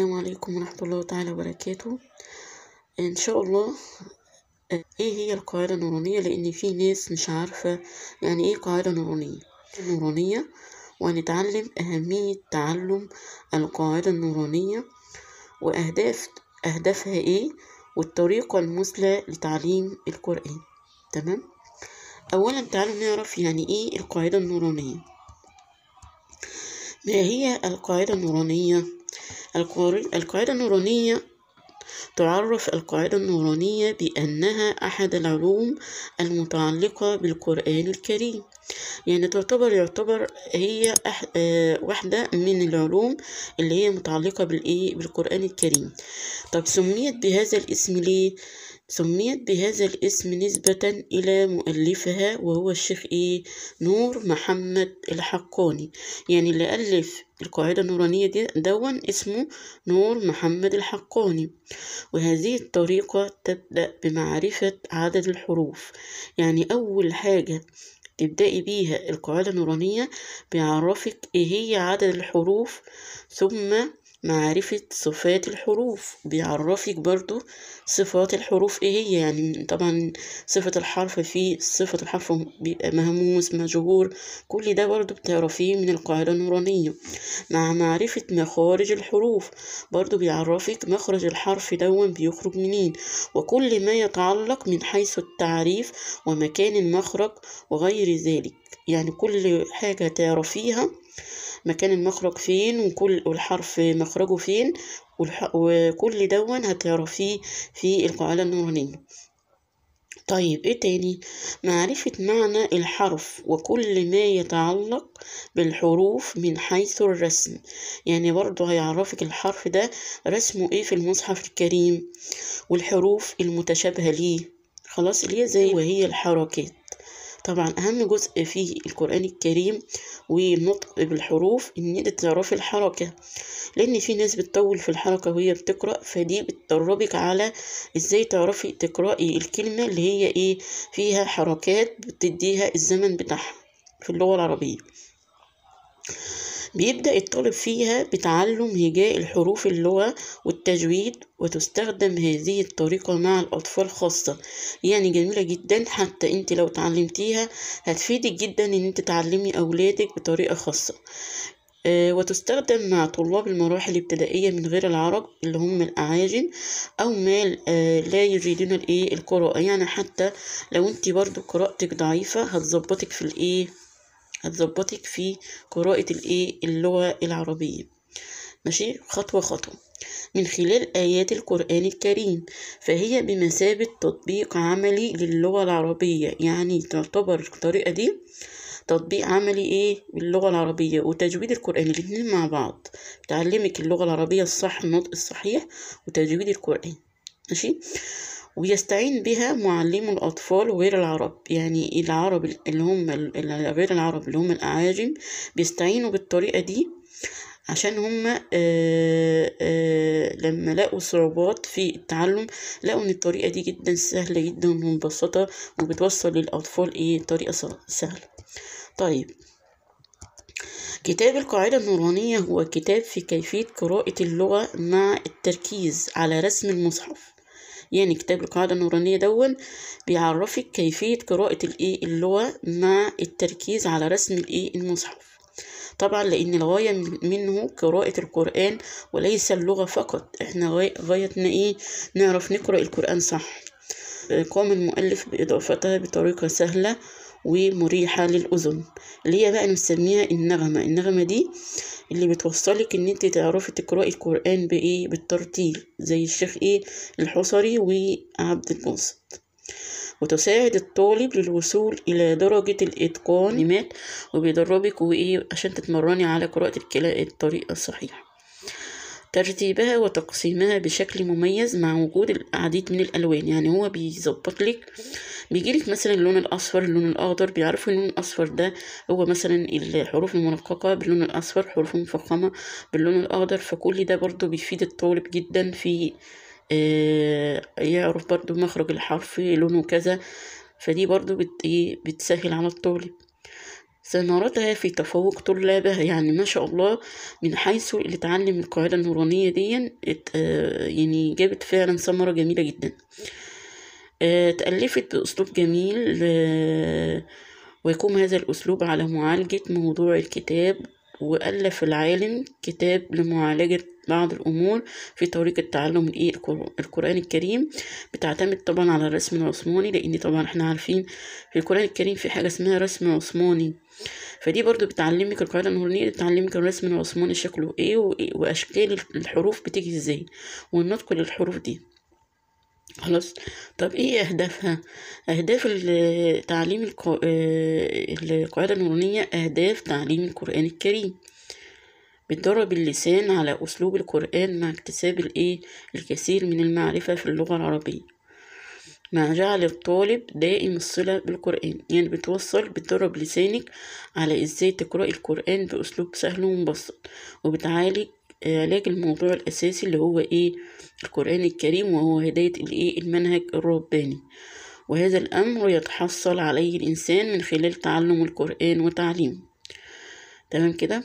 السلام عليكم ورحمة الله تعالى وبركاته إن شاء الله إيه هي القاعدة النورانية لأن في ناس مش عارفة يعني إيه قاعدة نورانية نورانية وهنتعلم أهمية تعلم القاعدة النورانية وأهداف أهدافها إيه والطريقة المثلى لتعليم القرآن تمام أولا تعالوا نعرف يعني إيه القاعدة النورانية ما هي القاعدة النورانية القاعدة النورونية تعرف القاعدة النورانية بأنها أحد العلوم المتعلقة بالقرآن الكريم يعني تعتبر يعتبر هي آه، واحدة من العلوم اللي هي متعلقة بالإيه بالقرآن الكريم طب سميت بهذا الاسم ليه سميت بهذا الاسم نسبة إلى مؤلفها وهو الشيخ إيه نور محمد الحقاني يعني اللي ألف القاعدة النورانية دي دون اسمه نور محمد الحقاني وهذه الطريقة تبدأ بمعرفة عدد الحروف يعني أول حاجة تبدأي بيها القاعدة النورانية بيعرفك إيه هي عدد الحروف ثم معرفة صفات الحروف بيعرفك برضو صفات الحروف ايه هي يعني طبعا صفة الحرف فيه صفة الحرف بيبقى مهموس مجهور كل ده برضو بتعرفيه من القاعدة النورانية مع معرفة مخارج الحروف برضو بيعرفك مخرج الحرف دون بيخرج منين وكل ما يتعلق من حيث التعريف ومكان المخرج وغير ذلك يعني كل حاجة تعرفيها مكان المخرج فين وكل والحرف مخرجه فين وكل دون هتعرفيه في القاعدة النورانية طيب ايه تاني معرفة معنى الحرف وكل ما يتعلق بالحروف من حيث الرسم يعني برضو هيعرفك الحرف ده رسمه ايه في المصحف الكريم والحروف المتشابهة ليه خلاص اللي زي وهي طيب. الحركات طبعا أهم جزء في القرآن الكريم والنطق بالحروف إن انت تعرفي الحركة لأن في ناس بتطول في الحركة وهي بتقرأ فدي بتدربك على إزاي تعرفي تقرأي الكلمة اللي هي إيه فيها حركات بتديها الزمن بتاعها في اللغة العربية بيبدأ الطالب فيها بتعلم هجاء الحروف اللغة والتجويد وتستخدم هذه الطريقة مع الأطفال خاصة يعني جميلة جدا حتى انت لو تعلمتيها هتفيدك جدا ان انت تعلمي أولادك بطريقة خاصة آه، وتستخدم مع طلاب المراحل الابتدائية من غير العرب اللي هم الأعاجم أو ما آه، لا يريدون القراءة يعني حتى لو أنت برضو قراءتك ضعيفة هتظبطك في الإيه هتظبطك في قراءة الايه اللغة العربية ماشي خطوة خطوة من خلال آيات القرآن الكريم فهي بمثابة تطبيق عملي للغة العربية يعني تعتبر الطريقة دي تطبيق عملي ايه باللغة العربية وتجويد القرآن الاتنين مع بعض بتعلمك اللغة العربية الصح النطق الصحيح وتجويد القرآن ماشي ويستعين بها معلمو الأطفال وغير العرب يعني العرب اللي هم غير العرب اللي هم الأعاجم بيستعينوا بالطريقة دي عشان هم آه، آه، لما لقوا صعوبات في التعلم لقوا ان الطريقة دي جدا سهلة جدا ومبسطة وبتوصل للأطفال ايه طريقة سهلة طيب كتاب القاعدة النورانية هو كتاب في كيفية قراءة اللغة مع التركيز على رسم المصحف يعني كتاب القاعدة النورانية دون بيعرفك كيفية قراءة الايه اللغة مع التركيز على رسم الايه المصحف طبعا لأن الغاية منه قراءة القرآن وليس اللغة فقط احنا غايتنا ايه نعرف نقرأ القرآن صح قام المؤلف بإضافتها بطريقة سهلة ومريحة للأذن اللي هي بقى نسميها النغمة النغمة دي اللي بتوصلك ان انت تعرفي تقرأي القرآن بايه بالترتيل زي الشيخ ايه الحصري وعبد الباسط وتساعد الطالب للوصول إلى درجة الإتقان مات وبيدربك وإيه عشان تتمرني على قراءة الكلام الطريقة الصحيحة ترتيبها وتقسيمها بشكل مميز مع وجود العديد من الألوان يعني هو بيظبط لك بيجيلك مثلا اللون الاصفر اللون الاخضر بيعرفوا اللون الاصفر ده هو مثلا الحروف المنققه باللون الاصفر حروف مفخمه باللون الاخضر فكل ده برضو بيفيد الطالب جدا في آه، يعرف برضو مخرج الحرف لونه كذا فدي برضو بت إيه، بتسهل على الطالب سنرتها في تفوق طلابها يعني ما شاء الله من حيث اللي اتعلم القاعدة النورانية دي آه، يعني جابت فعلا ثمرة جميلة جدا آه، تألفت بأسلوب جميل ويقوم هذا الأسلوب على معالجة موضوع الكتاب وألف العالم كتاب لمعالجة بعض الأمور في طريقة تعلم القرآن الكريم بتعتمد طبعا على الرسم العثماني لأن طبعا احنا عارفين في القرآن الكريم في حاجة اسمها رسم عثماني فدي برضو بتعلمك القاعدة النورانية بتعلمك الرسم العثماني شكله ايه وأشكال الحروف بتيجي ازاي والنطق للحروف دي خلاص طب ايه اهدافها اهداف تعليم آه، القاعده النورانيه اهداف تعليم القران الكريم بتدرب اللسان على اسلوب القران مع اكتساب الايه الكثير من المعرفه في اللغه العربيه مع جعل الطالب دائم الصلة بالقرآن يعني بتوصل بتدرب لسانك على ازاي تقرأ القرآن بأسلوب سهل ومبسط وبتعالج علاج الموضوع الأساسي اللي هو إيه القرآن الكريم وهو هداية الإيه المنهج الرباني وهذا الأمر يتحصل عليه الإنسان من خلال تعلم القرآن وتعليمه تمام كده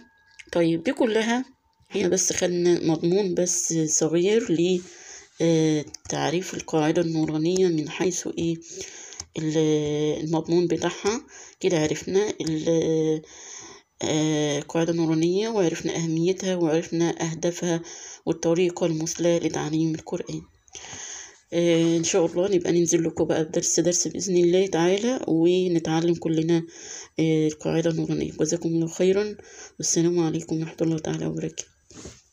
طيب دي كلها هنا بس خدنا مضمون بس صغير لتعريف آه، القاعدة النورانية من حيث ايه المضمون بتاعها كده عرفنا آه، قاعدة نورانية وعرفنا أهميتها وعرفنا أهدافها والطريقة المثلى لتعليم القرآن آه، ان شاء الله نبقى ننزل لكم بقى درس درس باذن الله تعالى ونتعلم كلنا آه، القاعده النورانيه جزاكم الله خيرا والسلام عليكم ورحمه الله تعالى وبركاته